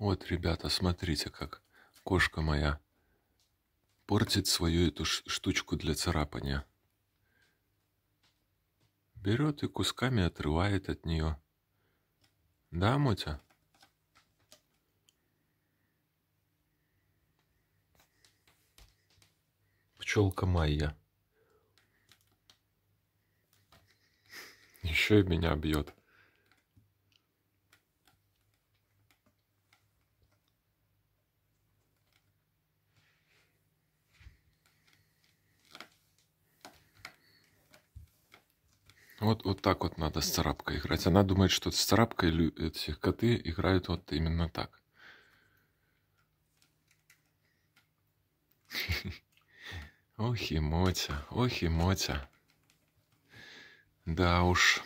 Вот, ребята, смотрите как. Кошка моя портит свою эту штучку для царапания. Берет и кусками отрывает от нее. Да, Мотя? Пчелка Майя. Еще и меня бьет. Вот, вот так вот надо с царапкой играть. Она думает, что с царапкой этих коты играют вот именно так. Ох и Мотя, ох и Мотя. Да уж.